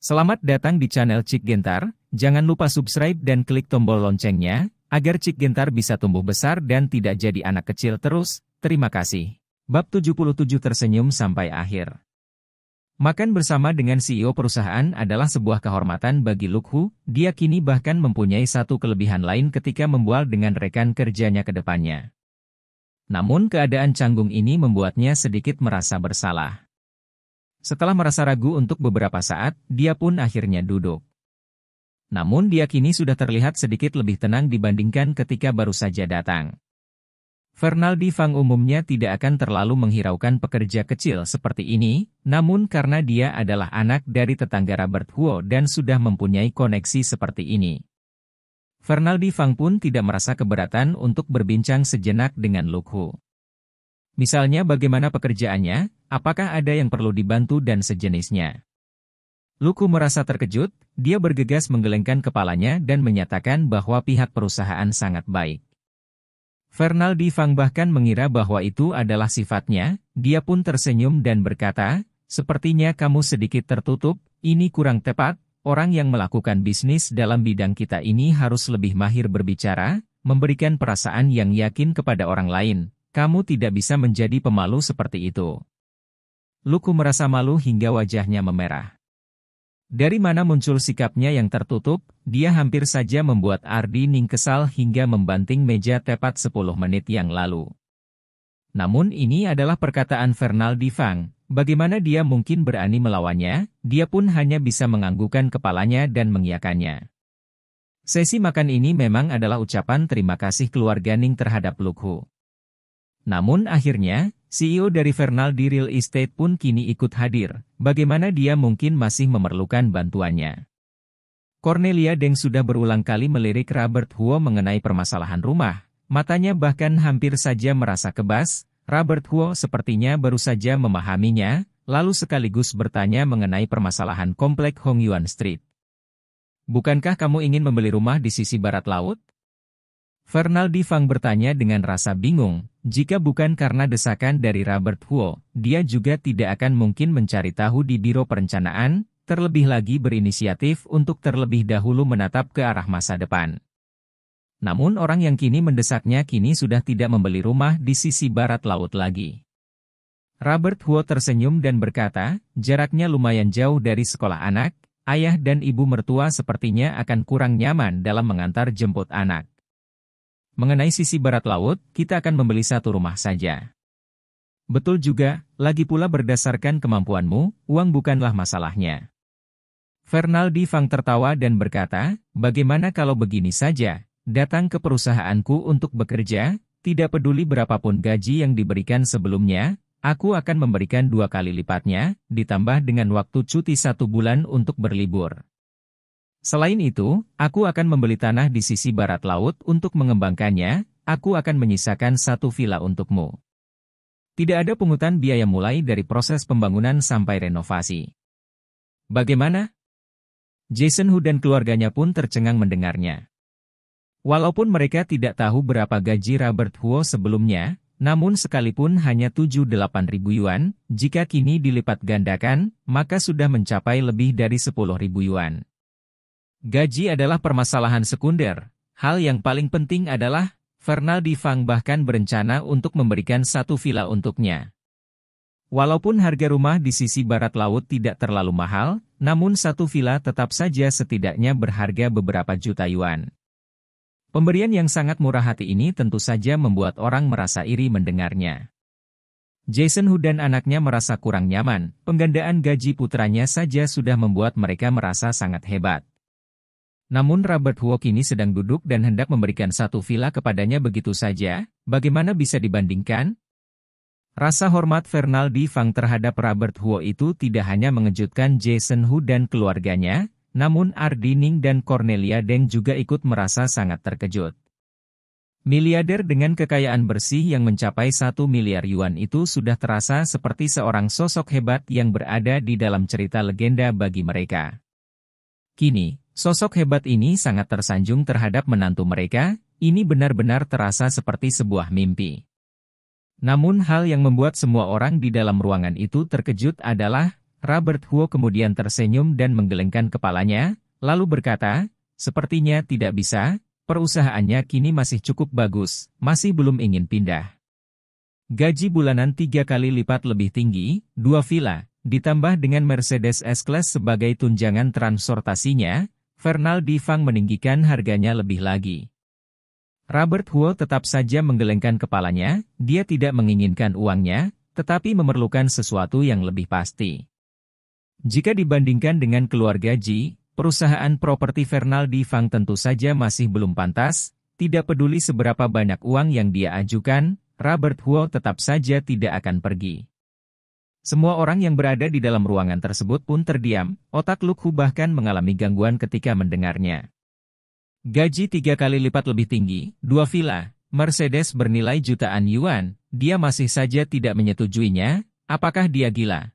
Selamat datang di channel Cik Gentar, jangan lupa subscribe dan klik tombol loncengnya, agar Cik Gentar bisa tumbuh besar dan tidak jadi anak kecil terus, terima kasih. Bab 77 tersenyum sampai akhir. Makan bersama dengan CEO perusahaan adalah sebuah kehormatan bagi Lukhu, dia kini bahkan mempunyai satu kelebihan lain ketika membual dengan rekan kerjanya ke depannya. Namun keadaan canggung ini membuatnya sedikit merasa bersalah. Setelah merasa ragu untuk beberapa saat, dia pun akhirnya duduk. Namun dia kini sudah terlihat sedikit lebih tenang dibandingkan ketika baru saja datang. Fernaldi Fang umumnya tidak akan terlalu menghiraukan pekerja kecil seperti ini, namun karena dia adalah anak dari tetangga Robert Huo dan sudah mempunyai koneksi seperti ini. Fernaldi Fang pun tidak merasa keberatan untuk berbincang sejenak dengan Hu. Misalnya bagaimana pekerjaannya, Apakah ada yang perlu dibantu dan sejenisnya? Luku merasa terkejut, dia bergegas menggelengkan kepalanya dan menyatakan bahwa pihak perusahaan sangat baik. Fernaldi Fang bahkan mengira bahwa itu adalah sifatnya, dia pun tersenyum dan berkata, sepertinya kamu sedikit tertutup, ini kurang tepat, orang yang melakukan bisnis dalam bidang kita ini harus lebih mahir berbicara, memberikan perasaan yang yakin kepada orang lain, kamu tidak bisa menjadi pemalu seperti itu. Luku merasa malu hingga wajahnya memerah. Dari mana muncul sikapnya yang tertutup, dia hampir saja membuat Ardi Ning kesal hingga membanting meja tepat 10 menit yang lalu. Namun ini adalah perkataan Fernaldi Fang, bagaimana dia mungkin berani melawannya, dia pun hanya bisa menganggukkan kepalanya dan mengiakannya. Sesi makan ini memang adalah ucapan terima kasih keluarga Ning terhadap Lukhu. Namun akhirnya, CEO dari Vernal di Real Estate pun kini ikut hadir, bagaimana dia mungkin masih memerlukan bantuannya. Cornelia Deng sudah berulang kali melirik Robert Huo mengenai permasalahan rumah, matanya bahkan hampir saja merasa kebas, Robert Huo sepertinya baru saja memahaminya, lalu sekaligus bertanya mengenai permasalahan komplek Hongyuan Street. Bukankah kamu ingin membeli rumah di sisi barat laut? Fernaldi Fang bertanya dengan rasa bingung, jika bukan karena desakan dari Robert Huo, dia juga tidak akan mungkin mencari tahu di Biro Perencanaan, terlebih lagi berinisiatif untuk terlebih dahulu menatap ke arah masa depan. Namun orang yang kini mendesaknya kini sudah tidak membeli rumah di sisi barat laut lagi. Robert Huo tersenyum dan berkata, jaraknya lumayan jauh dari sekolah anak, ayah dan ibu mertua sepertinya akan kurang nyaman dalam mengantar jemput anak. Mengenai sisi barat laut, kita akan membeli satu rumah saja. Betul juga, lagi pula berdasarkan kemampuanmu, uang bukanlah masalahnya. Fernaldi Fang tertawa dan berkata, bagaimana kalau begini saja, datang ke perusahaanku untuk bekerja, tidak peduli berapapun gaji yang diberikan sebelumnya, aku akan memberikan dua kali lipatnya, ditambah dengan waktu cuti satu bulan untuk berlibur. Selain itu, aku akan membeli tanah di sisi barat laut untuk mengembangkannya, aku akan menyisakan satu villa untukmu. Tidak ada pungutan biaya mulai dari proses pembangunan sampai renovasi. Bagaimana? Jason Hu dan keluarganya pun tercengang mendengarnya. Walaupun mereka tidak tahu berapa gaji Robert Huo sebelumnya, namun sekalipun hanya 7-8 ribu yuan, jika kini dilipat gandakan, maka sudah mencapai lebih dari 10 ribu yuan. Gaji adalah permasalahan sekunder. Hal yang paling penting adalah, Fernaldi Fang bahkan berencana untuk memberikan satu villa untuknya. Walaupun harga rumah di sisi barat laut tidak terlalu mahal, namun satu villa tetap saja setidaknya berharga beberapa juta yuan. Pemberian yang sangat murah hati ini tentu saja membuat orang merasa iri mendengarnya. Jason Hu dan anaknya merasa kurang nyaman, penggandaan gaji putranya saja sudah membuat mereka merasa sangat hebat. Namun Robert Huo kini sedang duduk dan hendak memberikan satu villa kepadanya begitu saja, bagaimana bisa dibandingkan? Rasa hormat Fernaldi Fang terhadap Robert Huo itu tidak hanya mengejutkan Jason Hu dan keluarganya, namun Ardining dan Cornelia Deng juga ikut merasa sangat terkejut. Miliarder dengan kekayaan bersih yang mencapai 1 miliar yuan itu sudah terasa seperti seorang sosok hebat yang berada di dalam cerita legenda bagi mereka. Kini, Sosok hebat ini sangat tersanjung terhadap menantu mereka, ini benar-benar terasa seperti sebuah mimpi. Namun hal yang membuat semua orang di dalam ruangan itu terkejut adalah, Robert Huo kemudian tersenyum dan menggelengkan kepalanya, lalu berkata, sepertinya tidak bisa, perusahaannya kini masih cukup bagus, masih belum ingin pindah. Gaji bulanan tiga kali lipat lebih tinggi, dua villa, ditambah dengan Mercedes S-Class sebagai tunjangan transportasinya, Fernaldi Fang meninggikan harganya lebih lagi. Robert Huo tetap saja menggelengkan kepalanya, dia tidak menginginkan uangnya, tetapi memerlukan sesuatu yang lebih pasti. Jika dibandingkan dengan keluarga Ji, perusahaan properti Fernaldi Fang tentu saja masih belum pantas, tidak peduli seberapa banyak uang yang dia ajukan, Robert Huo tetap saja tidak akan pergi. Semua orang yang berada di dalam ruangan tersebut pun terdiam, otak Hu bahkan mengalami gangguan ketika mendengarnya. Gaji tiga kali lipat lebih tinggi, dua villa, Mercedes bernilai jutaan yuan, dia masih saja tidak menyetujuinya, apakah dia gila?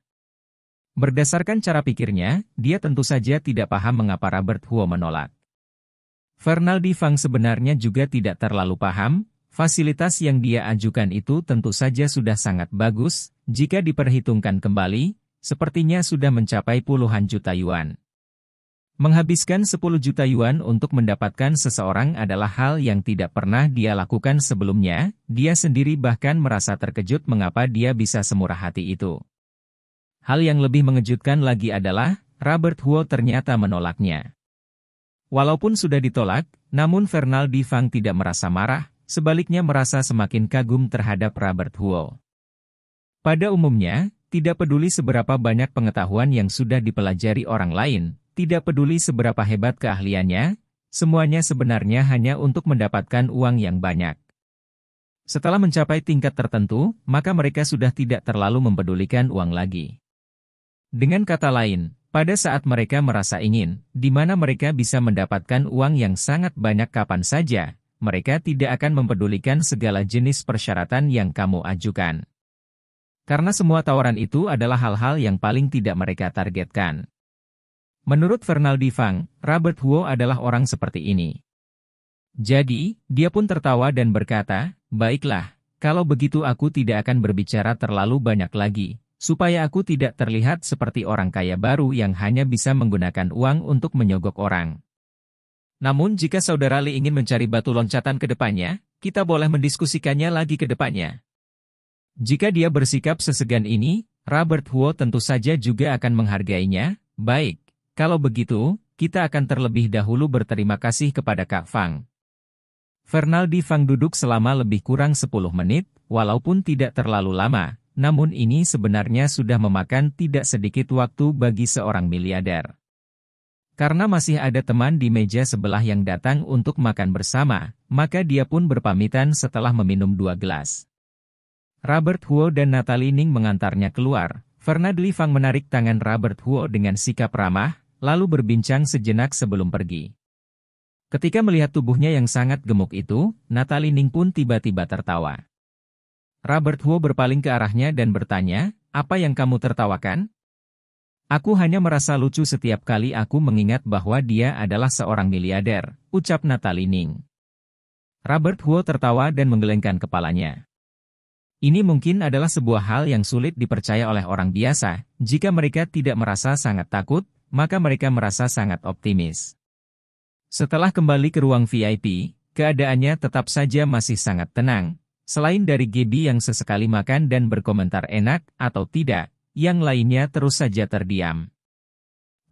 Berdasarkan cara pikirnya, dia tentu saja tidak paham mengapa Robert Huo menolak. Fernaldi Fang sebenarnya juga tidak terlalu paham, Fasilitas yang dia ajukan itu tentu saja sudah sangat bagus, jika diperhitungkan kembali, sepertinya sudah mencapai puluhan juta yuan. Menghabiskan 10 juta yuan untuk mendapatkan seseorang adalah hal yang tidak pernah dia lakukan sebelumnya, dia sendiri bahkan merasa terkejut mengapa dia bisa semurah hati itu. Hal yang lebih mengejutkan lagi adalah, Robert Huo ternyata menolaknya. Walaupun sudah ditolak, namun Fernaldi Fang tidak merasa marah, sebaliknya merasa semakin kagum terhadap Robert Huo. Pada umumnya, tidak peduli seberapa banyak pengetahuan yang sudah dipelajari orang lain, tidak peduli seberapa hebat keahliannya, semuanya sebenarnya hanya untuk mendapatkan uang yang banyak. Setelah mencapai tingkat tertentu, maka mereka sudah tidak terlalu mempedulikan uang lagi. Dengan kata lain, pada saat mereka merasa ingin, di mana mereka bisa mendapatkan uang yang sangat banyak kapan saja, mereka tidak akan mempedulikan segala jenis persyaratan yang kamu ajukan. Karena semua tawaran itu adalah hal-hal yang paling tidak mereka targetkan. Menurut Fernaldi Fang, Robert Huo adalah orang seperti ini. Jadi, dia pun tertawa dan berkata, Baiklah, kalau begitu aku tidak akan berbicara terlalu banyak lagi, supaya aku tidak terlihat seperti orang kaya baru yang hanya bisa menggunakan uang untuk menyogok orang. Namun jika Saudara Li ingin mencari batu loncatan ke depannya, kita boleh mendiskusikannya lagi ke depannya. Jika dia bersikap sesegan ini, Robert Huo tentu saja juga akan menghargainya. Baik, kalau begitu, kita akan terlebih dahulu berterima kasih kepada Kak Fang. Fernaldi Fang duduk selama lebih kurang 10 menit, walaupun tidak terlalu lama, namun ini sebenarnya sudah memakan tidak sedikit waktu bagi seorang miliader. Karena masih ada teman di meja sebelah yang datang untuk makan bersama, maka dia pun berpamitan setelah meminum dua gelas. Robert Huo dan Natalie Ning mengantarnya keluar. Li Fang menarik tangan Robert Huo dengan sikap ramah, lalu berbincang sejenak sebelum pergi. Ketika melihat tubuhnya yang sangat gemuk itu, Natalie Ning pun tiba-tiba tertawa. Robert Huo berpaling ke arahnya dan bertanya, apa yang kamu tertawakan? Aku hanya merasa lucu setiap kali aku mengingat bahwa dia adalah seorang miliarder, ucap Natalie Ning. Robert Huo tertawa dan menggelengkan kepalanya. Ini mungkin adalah sebuah hal yang sulit dipercaya oleh orang biasa, jika mereka tidak merasa sangat takut, maka mereka merasa sangat optimis. Setelah kembali ke ruang VIP, keadaannya tetap saja masih sangat tenang, selain dari Gibi yang sesekali makan dan berkomentar enak atau tidak, yang lainnya terus saja terdiam.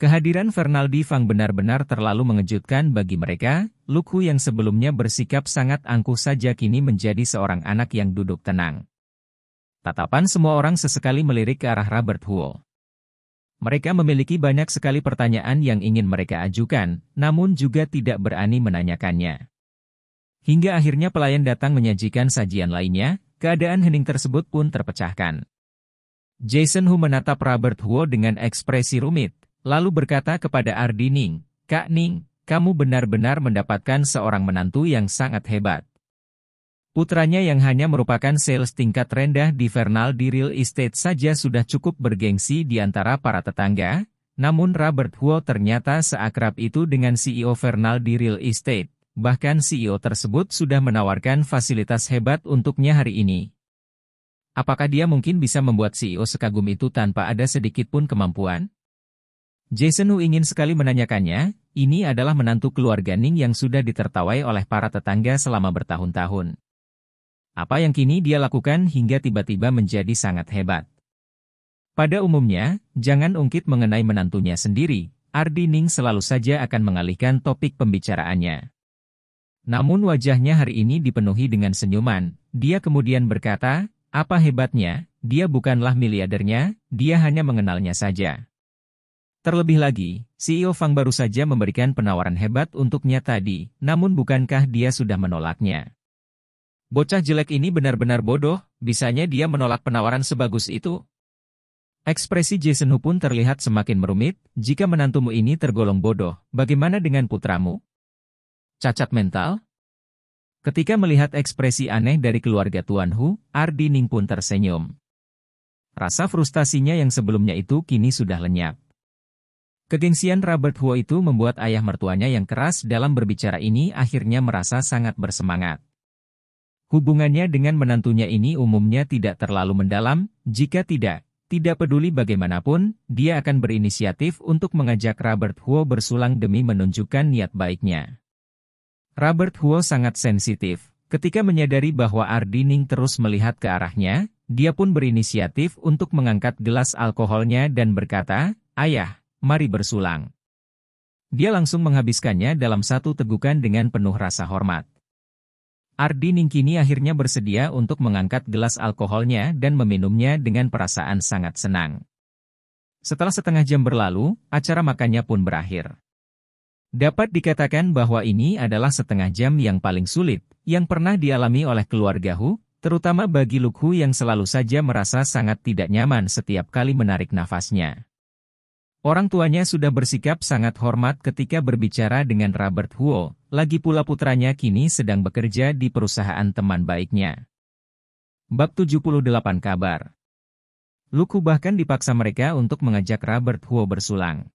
Kehadiran Fernaldi Fang benar-benar terlalu mengejutkan bagi mereka, Luku yang sebelumnya bersikap sangat angkuh saja kini menjadi seorang anak yang duduk tenang. Tatapan semua orang sesekali melirik ke arah Robert Huo. Mereka memiliki banyak sekali pertanyaan yang ingin mereka ajukan, namun juga tidak berani menanyakannya. Hingga akhirnya pelayan datang menyajikan sajian lainnya, keadaan hening tersebut pun terpecahkan. Jason Hu menatap Robert Huo dengan ekspresi rumit, lalu berkata kepada Ardi Ning, Kak Ning, kamu benar-benar mendapatkan seorang menantu yang sangat hebat. Putranya yang hanya merupakan sales tingkat rendah di Vernal di real estate saja sudah cukup bergengsi di antara para tetangga, namun Robert Huo ternyata seakrab itu dengan CEO Vernal di real estate. Bahkan CEO tersebut sudah menawarkan fasilitas hebat untuknya hari ini, Apakah dia mungkin bisa membuat CEO sekagum itu tanpa ada sedikit pun kemampuan? Jason Wu ingin sekali menanyakannya, ini adalah menantu keluarga Ning yang sudah ditertawai oleh para tetangga selama bertahun-tahun. Apa yang kini dia lakukan hingga tiba-tiba menjadi sangat hebat. Pada umumnya, jangan ungkit mengenai menantunya sendiri, Ardi Ning selalu saja akan mengalihkan topik pembicaraannya. Namun wajahnya hari ini dipenuhi dengan senyuman, dia kemudian berkata, apa hebatnya, dia bukanlah miliardernya, dia hanya mengenalnya saja. Terlebih lagi, CEO Fang baru saja memberikan penawaran hebat untuknya tadi, namun bukankah dia sudah menolaknya? Bocah jelek ini benar-benar bodoh, bisanya dia menolak penawaran sebagus itu? Ekspresi Jason Hu pun terlihat semakin merumit, jika menantumu ini tergolong bodoh, bagaimana dengan putramu? Cacat mental, Ketika melihat ekspresi aneh dari keluarga Tuan Hu, Ardi Ning pun tersenyum. Rasa frustasinya yang sebelumnya itu kini sudah lenyap. Kegengsian Robert Huo itu membuat ayah mertuanya yang keras dalam berbicara ini akhirnya merasa sangat bersemangat. Hubungannya dengan menantunya ini umumnya tidak terlalu mendalam, jika tidak, tidak peduli bagaimanapun, dia akan berinisiatif untuk mengajak Robert Huo bersulang demi menunjukkan niat baiknya. Robert Huo sangat sensitif. Ketika menyadari bahwa Ardining terus melihat ke arahnya, dia pun berinisiatif untuk mengangkat gelas alkoholnya dan berkata, Ayah, mari bersulang. Dia langsung menghabiskannya dalam satu tegukan dengan penuh rasa hormat. Ardining kini akhirnya bersedia untuk mengangkat gelas alkoholnya dan meminumnya dengan perasaan sangat senang. Setelah setengah jam berlalu, acara makannya pun berakhir. Dapat dikatakan bahwa ini adalah setengah jam yang paling sulit yang pernah dialami oleh keluarga Hu, terutama bagi Hu yang selalu saja merasa sangat tidak nyaman setiap kali menarik nafasnya. Orang tuanya sudah bersikap sangat hormat ketika berbicara dengan Robert Huo, lagi pula putranya kini sedang bekerja di perusahaan teman baiknya. Bab 78 Kabar Luku bahkan dipaksa mereka untuk mengajak Robert Huo bersulang.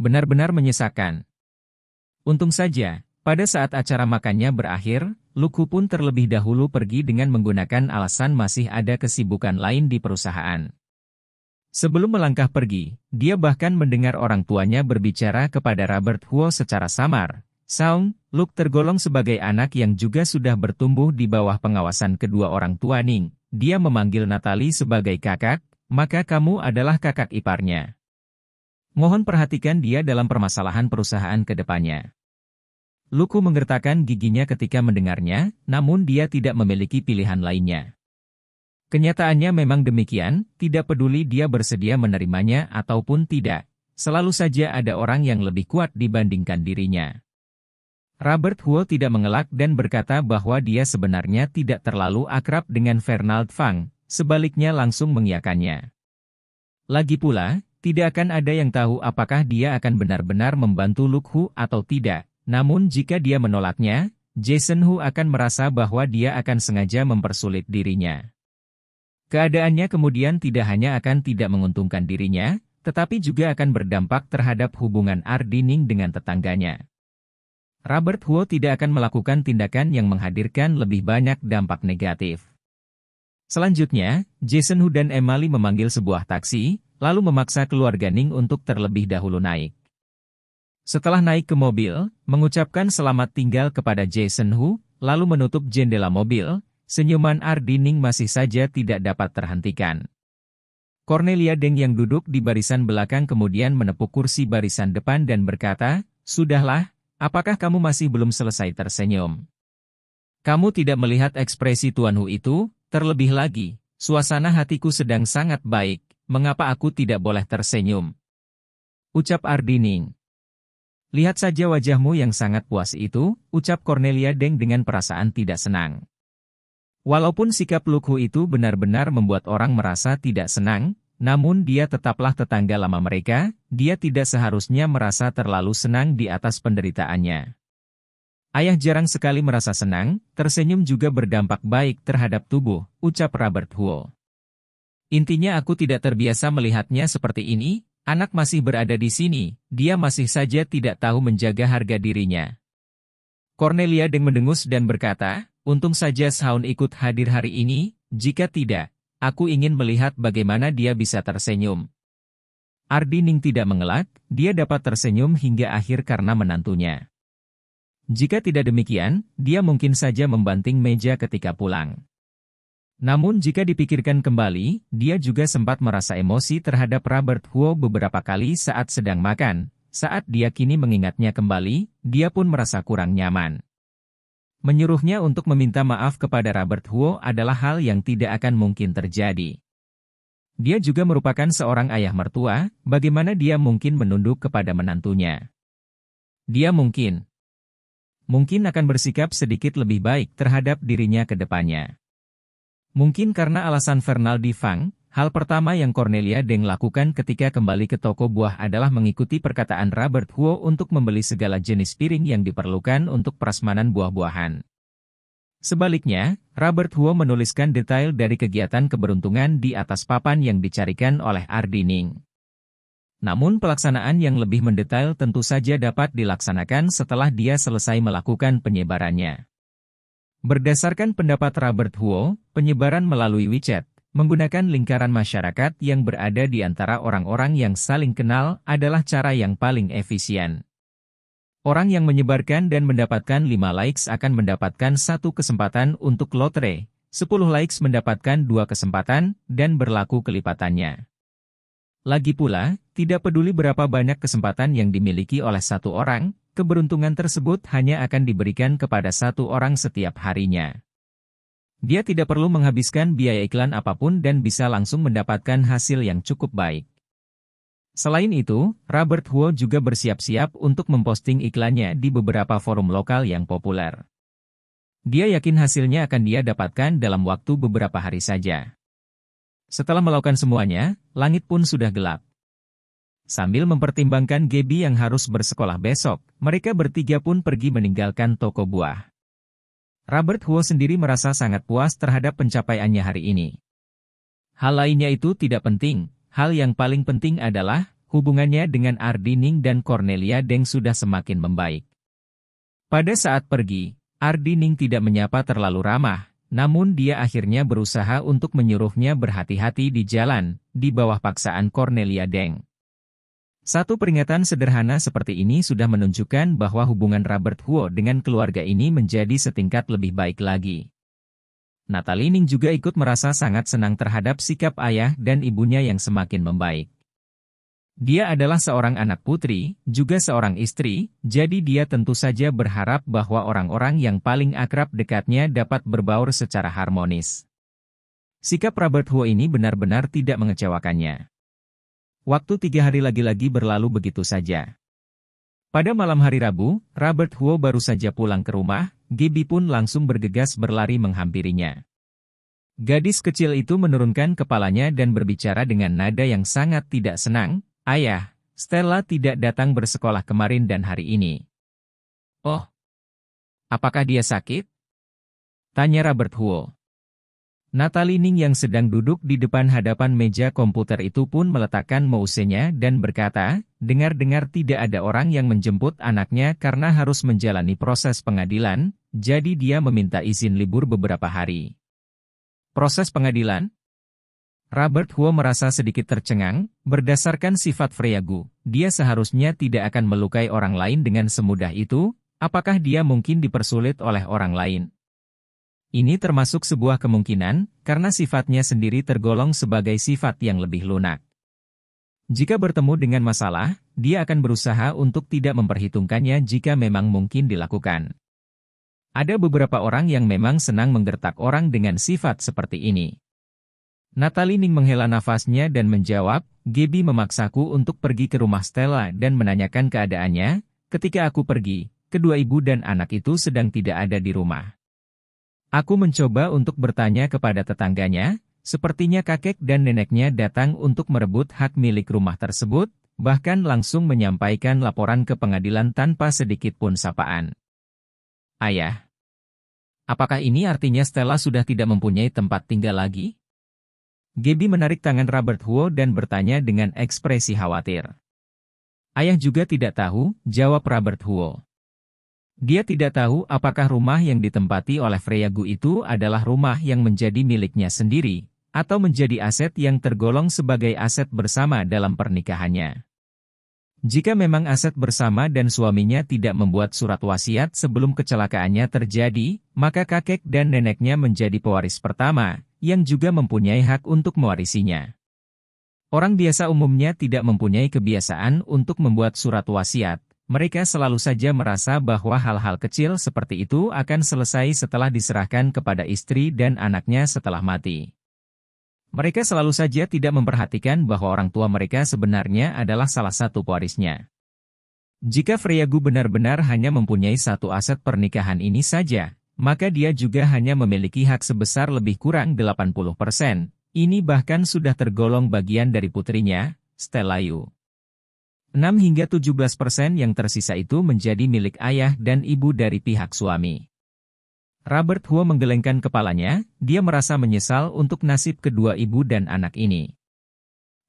Benar-benar menyesakan. Untung saja, pada saat acara makannya berakhir, Luku pun terlebih dahulu pergi dengan menggunakan alasan masih ada kesibukan lain di perusahaan. Sebelum melangkah pergi, dia bahkan mendengar orang tuanya berbicara kepada Robert Huo secara samar. Saung, Luk tergolong sebagai anak yang juga sudah bertumbuh di bawah pengawasan kedua orang tua Ning. Dia memanggil Natalie sebagai kakak, maka kamu adalah kakak iparnya. Mohon perhatikan dia dalam permasalahan perusahaan ke depannya. Luku mengertakkan giginya ketika mendengarnya, namun dia tidak memiliki pilihan lainnya. Kenyataannya memang demikian, tidak peduli dia bersedia menerimanya ataupun tidak, selalu saja ada orang yang lebih kuat dibandingkan dirinya. Robert Huo tidak mengelak dan berkata bahwa dia sebenarnya tidak terlalu akrab dengan Fernald Fang, sebaliknya langsung mengiakannya. Lagi pula, tidak akan ada yang tahu apakah dia akan benar-benar membantu Luke Hu atau tidak, namun jika dia menolaknya, Jason Hu akan merasa bahwa dia akan sengaja mempersulit dirinya. Keadaannya kemudian tidak hanya akan tidak menguntungkan dirinya, tetapi juga akan berdampak terhadap hubungan Ardining dengan tetangganya. Robert Huo tidak akan melakukan tindakan yang menghadirkan lebih banyak dampak negatif. Selanjutnya, Jason Hu dan Emily memanggil sebuah taksi, lalu memaksa keluarga Ning untuk terlebih dahulu naik. Setelah naik ke mobil, mengucapkan selamat tinggal kepada Jason Hu, lalu menutup jendela mobil, senyuman Ardi Ning masih saja tidak dapat terhentikan. Cornelia Deng yang duduk di barisan belakang kemudian menepuk kursi barisan depan dan berkata, Sudahlah, apakah kamu masih belum selesai tersenyum? Kamu tidak melihat ekspresi Tuan Hu itu, terlebih lagi, suasana hatiku sedang sangat baik, Mengapa aku tidak boleh tersenyum? Ucap Ardining. Lihat saja wajahmu yang sangat puas itu, ucap Cornelia Deng dengan perasaan tidak senang. Walaupun sikap Lukhu itu benar-benar membuat orang merasa tidak senang, namun dia tetaplah tetangga lama mereka, dia tidak seharusnya merasa terlalu senang di atas penderitaannya. Ayah jarang sekali merasa senang, tersenyum juga berdampak baik terhadap tubuh, ucap Robert Huo. Intinya aku tidak terbiasa melihatnya seperti ini, anak masih berada di sini, dia masih saja tidak tahu menjaga harga dirinya. Cornelia Deng mendengus dan berkata, untung saja Shaun ikut hadir hari ini, jika tidak, aku ingin melihat bagaimana dia bisa tersenyum. Ardining tidak mengelak, dia dapat tersenyum hingga akhir karena menantunya. Jika tidak demikian, dia mungkin saja membanting meja ketika pulang. Namun jika dipikirkan kembali, dia juga sempat merasa emosi terhadap Robert Huo beberapa kali saat sedang makan. Saat dia kini mengingatnya kembali, dia pun merasa kurang nyaman. Menyuruhnya untuk meminta maaf kepada Robert Huo adalah hal yang tidak akan mungkin terjadi. Dia juga merupakan seorang ayah mertua, bagaimana dia mungkin menunduk kepada menantunya. Dia mungkin mungkin akan bersikap sedikit lebih baik terhadap dirinya ke depannya. Mungkin karena alasan Fernaldi Fang, hal pertama yang Cornelia Deng lakukan ketika kembali ke toko buah adalah mengikuti perkataan Robert Huo untuk membeli segala jenis piring yang diperlukan untuk prasmanan buah-buahan. Sebaliknya, Robert Huo menuliskan detail dari kegiatan keberuntungan di atas papan yang dicarikan oleh Ardining. Namun pelaksanaan yang lebih mendetail tentu saja dapat dilaksanakan setelah dia selesai melakukan penyebarannya. Berdasarkan pendapat Robert Huo, penyebaran melalui WeChat, menggunakan lingkaran masyarakat yang berada di antara orang-orang yang saling kenal adalah cara yang paling efisien. Orang yang menyebarkan dan mendapatkan 5 likes akan mendapatkan satu kesempatan untuk lotre, 10 likes mendapatkan dua kesempatan, dan berlaku kelipatannya. Lagi pula, tidak peduli berapa banyak kesempatan yang dimiliki oleh satu orang, keberuntungan tersebut hanya akan diberikan kepada satu orang setiap harinya. Dia tidak perlu menghabiskan biaya iklan apapun dan bisa langsung mendapatkan hasil yang cukup baik. Selain itu, Robert Huo juga bersiap-siap untuk memposting iklannya di beberapa forum lokal yang populer. Dia yakin hasilnya akan dia dapatkan dalam waktu beberapa hari saja. Setelah melakukan semuanya, langit pun sudah gelap. Sambil mempertimbangkan Gebi yang harus bersekolah besok, mereka bertiga pun pergi meninggalkan toko buah. Robert Huo sendiri merasa sangat puas terhadap pencapaiannya hari ini. Hal lainnya itu tidak penting, hal yang paling penting adalah hubungannya dengan Ardining dan Cornelia Deng sudah semakin membaik. Pada saat pergi, Ardining tidak menyapa terlalu ramah, namun dia akhirnya berusaha untuk menyuruhnya berhati-hati di jalan, di bawah paksaan Cornelia Deng. Satu peringatan sederhana seperti ini sudah menunjukkan bahwa hubungan Robert Huo dengan keluarga ini menjadi setingkat lebih baik lagi. Natalie Ning juga ikut merasa sangat senang terhadap sikap ayah dan ibunya yang semakin membaik. Dia adalah seorang anak putri, juga seorang istri, jadi dia tentu saja berharap bahwa orang-orang yang paling akrab dekatnya dapat berbaur secara harmonis. Sikap Robert Huo ini benar-benar tidak mengecewakannya. Waktu tiga hari lagi-lagi berlalu begitu saja. Pada malam hari Rabu, Robert Huo baru saja pulang ke rumah, Gibi pun langsung bergegas berlari menghampirinya. Gadis kecil itu menurunkan kepalanya dan berbicara dengan nada yang sangat tidak senang, Ayah, Stella tidak datang bersekolah kemarin dan hari ini. Oh, apakah dia sakit? Tanya Robert Huo. Natalie Ning yang sedang duduk di depan hadapan meja komputer itu pun meletakkan mouse-nya dan berkata, dengar-dengar tidak ada orang yang menjemput anaknya karena harus menjalani proses pengadilan, jadi dia meminta izin libur beberapa hari. Proses pengadilan? Robert Huo merasa sedikit tercengang, berdasarkan sifat Freyagu, dia seharusnya tidak akan melukai orang lain dengan semudah itu, apakah dia mungkin dipersulit oleh orang lain? Ini termasuk sebuah kemungkinan, karena sifatnya sendiri tergolong sebagai sifat yang lebih lunak. Jika bertemu dengan masalah, dia akan berusaha untuk tidak memperhitungkannya jika memang mungkin dilakukan. Ada beberapa orang yang memang senang menggertak orang dengan sifat seperti ini. Natalie Ning menghela nafasnya dan menjawab, Gaby memaksaku untuk pergi ke rumah Stella dan menanyakan keadaannya, ketika aku pergi, kedua ibu dan anak itu sedang tidak ada di rumah. Aku mencoba untuk bertanya kepada tetangganya, sepertinya kakek dan neneknya datang untuk merebut hak milik rumah tersebut, bahkan langsung menyampaikan laporan ke pengadilan tanpa sedikit pun sapaan. Ayah, apakah ini artinya Stella sudah tidak mempunyai tempat tinggal lagi? Gaby menarik tangan Robert Huo dan bertanya dengan ekspresi khawatir. Ayah juga tidak tahu, jawab Robert Huo. Dia tidak tahu apakah rumah yang ditempati oleh Freyagu itu adalah rumah yang menjadi miliknya sendiri, atau menjadi aset yang tergolong sebagai aset bersama dalam pernikahannya. Jika memang aset bersama dan suaminya tidak membuat surat wasiat sebelum kecelakaannya terjadi, maka kakek dan neneknya menjadi pewaris pertama, yang juga mempunyai hak untuk mewarisinya. Orang biasa umumnya tidak mempunyai kebiasaan untuk membuat surat wasiat, mereka selalu saja merasa bahwa hal-hal kecil seperti itu akan selesai setelah diserahkan kepada istri dan anaknya setelah mati. Mereka selalu saja tidak memperhatikan bahwa orang tua mereka sebenarnya adalah salah satu pewarisnya. Jika Freyagu benar-benar hanya mempunyai satu aset pernikahan ini saja, maka dia juga hanya memiliki hak sebesar lebih kurang 80%. Ini bahkan sudah tergolong bagian dari putrinya, Stella Yu. 6 hingga 17 persen yang tersisa itu menjadi milik ayah dan ibu dari pihak suami. Robert Huo menggelengkan kepalanya, dia merasa menyesal untuk nasib kedua ibu dan anak ini.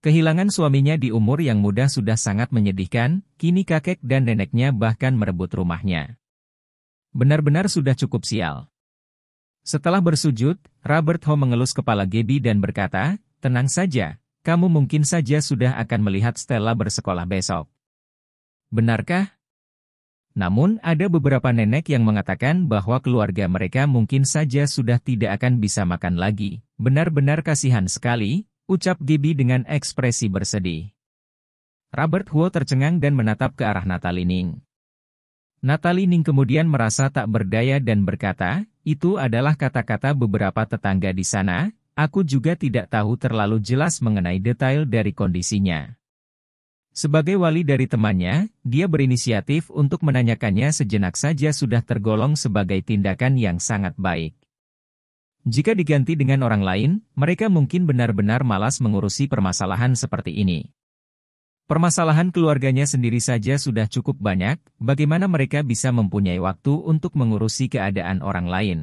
Kehilangan suaminya di umur yang muda sudah sangat menyedihkan, kini kakek dan neneknya bahkan merebut rumahnya. Benar-benar sudah cukup sial. Setelah bersujud, Robert Ho mengelus kepala Gaby dan berkata, Tenang saja, kamu mungkin saja sudah akan melihat Stella bersekolah besok. Benarkah? Namun, ada beberapa nenek yang mengatakan bahwa keluarga mereka mungkin saja sudah tidak akan bisa makan lagi. Benar-benar kasihan sekali, ucap Gibi dengan ekspresi bersedih. Robert Huo tercengang dan menatap ke arah Ning. Natalining. Ning kemudian merasa tak berdaya dan berkata, itu adalah kata-kata beberapa tetangga di sana, Aku juga tidak tahu terlalu jelas mengenai detail dari kondisinya. Sebagai wali dari temannya, dia berinisiatif untuk menanyakannya sejenak saja sudah tergolong sebagai tindakan yang sangat baik. Jika diganti dengan orang lain, mereka mungkin benar-benar malas mengurusi permasalahan seperti ini. Permasalahan keluarganya sendiri saja sudah cukup banyak, bagaimana mereka bisa mempunyai waktu untuk mengurusi keadaan orang lain.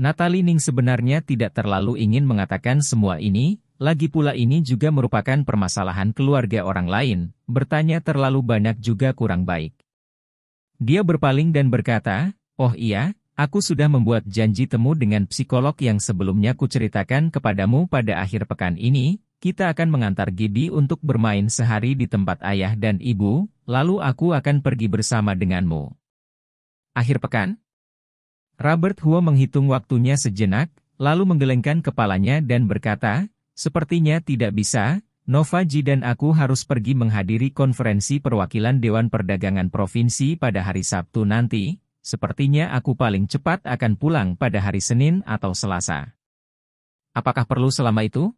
Natalie Ning sebenarnya tidak terlalu ingin mengatakan semua ini, lagi pula ini juga merupakan permasalahan keluarga orang lain, bertanya terlalu banyak juga kurang baik. Dia berpaling dan berkata, oh iya, aku sudah membuat janji temu dengan psikolog yang sebelumnya kuceritakan kepadamu pada akhir pekan ini, kita akan mengantar Gibi untuk bermain sehari di tempat ayah dan ibu, lalu aku akan pergi bersama denganmu. Akhir pekan? Robert Huo menghitung waktunya sejenak, lalu menggelengkan kepalanya dan berkata, Sepertinya tidak bisa, Nova Ji dan aku harus pergi menghadiri konferensi perwakilan Dewan Perdagangan Provinsi pada hari Sabtu nanti, sepertinya aku paling cepat akan pulang pada hari Senin atau Selasa. Apakah perlu selama itu?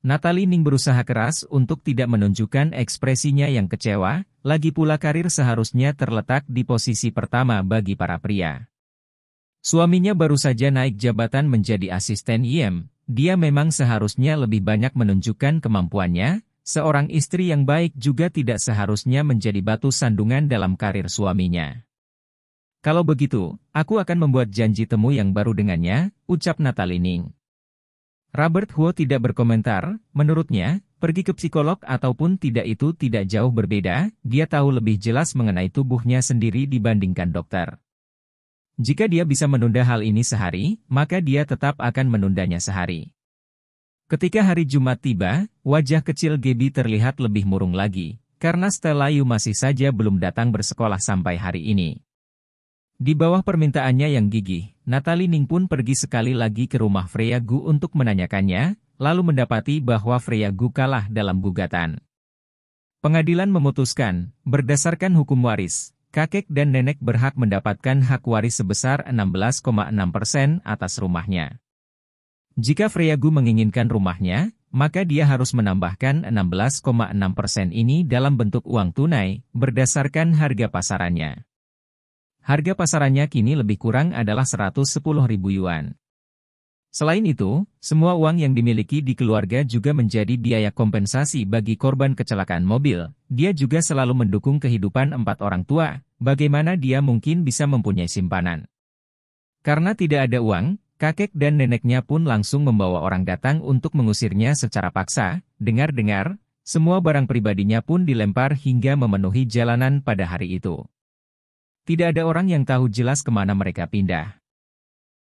Natalie Ning berusaha keras untuk tidak menunjukkan ekspresinya yang kecewa, lagi pula karir seharusnya terletak di posisi pertama bagi para pria. Suaminya baru saja naik jabatan menjadi asisten IM. dia memang seharusnya lebih banyak menunjukkan kemampuannya, seorang istri yang baik juga tidak seharusnya menjadi batu sandungan dalam karir suaminya. Kalau begitu, aku akan membuat janji temu yang baru dengannya, ucap Natalie Ning. Robert Huo tidak berkomentar, menurutnya, pergi ke psikolog ataupun tidak itu tidak jauh berbeda, dia tahu lebih jelas mengenai tubuhnya sendiri dibandingkan dokter. Jika dia bisa menunda hal ini sehari, maka dia tetap akan menundanya sehari. Ketika hari Jumat tiba, wajah kecil Gebi terlihat lebih murung lagi, karena Stella Yu masih saja belum datang bersekolah sampai hari ini. Di bawah permintaannya yang gigih, Natalie Ning pun pergi sekali lagi ke rumah Freya Gu untuk menanyakannya, lalu mendapati bahwa Freya Gu kalah dalam gugatan. Pengadilan memutuskan, berdasarkan hukum waris, kakek dan nenek berhak mendapatkan hak waris sebesar 16,6% persen atas rumahnya. Jika Freyagu menginginkan rumahnya, maka dia harus menambahkan 16,6% persen ini dalam bentuk uang tunai, berdasarkan harga pasarannya. Harga pasarannya kini lebih kurang adalah 110 ribu yuan. Selain itu, semua uang yang dimiliki di keluarga juga menjadi biaya kompensasi bagi korban kecelakaan mobil. Dia juga selalu mendukung kehidupan empat orang tua, bagaimana dia mungkin bisa mempunyai simpanan. Karena tidak ada uang, kakek dan neneknya pun langsung membawa orang datang untuk mengusirnya secara paksa, dengar-dengar, semua barang pribadinya pun dilempar hingga memenuhi jalanan pada hari itu. Tidak ada orang yang tahu jelas kemana mereka pindah.